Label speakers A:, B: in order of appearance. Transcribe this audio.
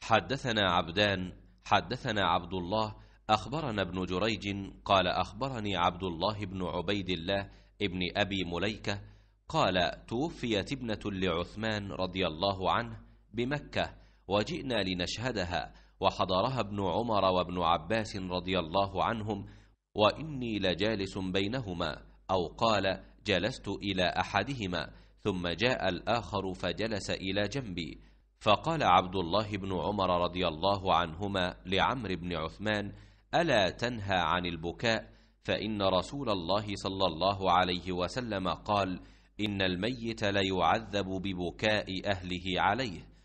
A: حدثنا عبدان
B: حدثنا عبد الله أخبرنا ابن جريج قال أخبرني عبد الله بن عبيد الله ابن أبي مليكة قال توفيت ابنة لعثمان رضي الله عنه بمكة وجئنا لنشهدها وحضرها ابن عمر وابن عباس رضي الله عنهم وإني لجالس بينهما أو قال جلست إلى أحدهما ثم جاء الآخر فجلس إلى جنبي فقال عبد الله بن عمر رضي الله عنهما لعمر بن عثمان الا تنهى عن البكاء فان رسول الله صلى الله عليه وسلم قال ان الميت ليعذب ببكاء
A: اهله عليه